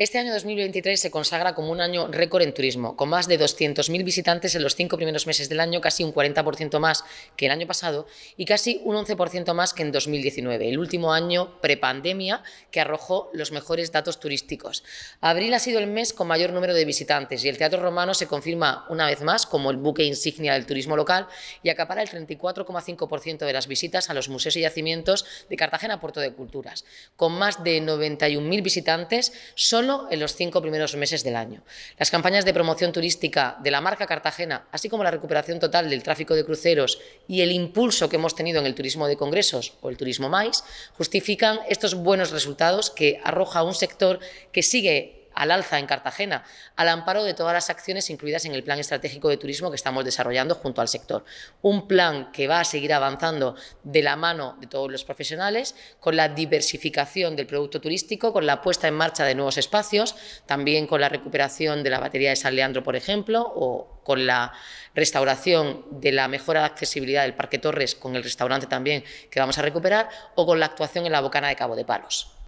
Este año 2023 se consagra como un año récord en turismo, con más de 200.000 visitantes en los cinco primeros meses del año, casi un 40% más que el año pasado y casi un 11% más que en 2019, el último año prepandemia que arrojó los mejores datos turísticos. Abril ha sido el mes con mayor número de visitantes y el Teatro Romano se confirma una vez más como el buque insignia del turismo local y acapara el 34,5% de las visitas a los museos y yacimientos de Cartagena Puerto de Culturas. Con más de 91.000 visitantes, solo en los cinco primeros meses del año. Las campañas de promoción turística de la marca Cartagena, así como la recuperación total del tráfico de cruceros y el impulso que hemos tenido en el turismo de congresos o el turismo MAIS, justifican estos buenos resultados que arroja un sector que sigue al alza en Cartagena, al amparo de todas las acciones incluidas en el Plan Estratégico de Turismo que estamos desarrollando junto al sector. Un plan que va a seguir avanzando de la mano de todos los profesionales, con la diversificación del producto turístico, con la puesta en marcha de nuevos espacios, también con la recuperación de la batería de San Leandro, por ejemplo, o con la restauración de la mejora de accesibilidad del Parque Torres, con el restaurante también que vamos a recuperar, o con la actuación en la bocana de Cabo de Palos.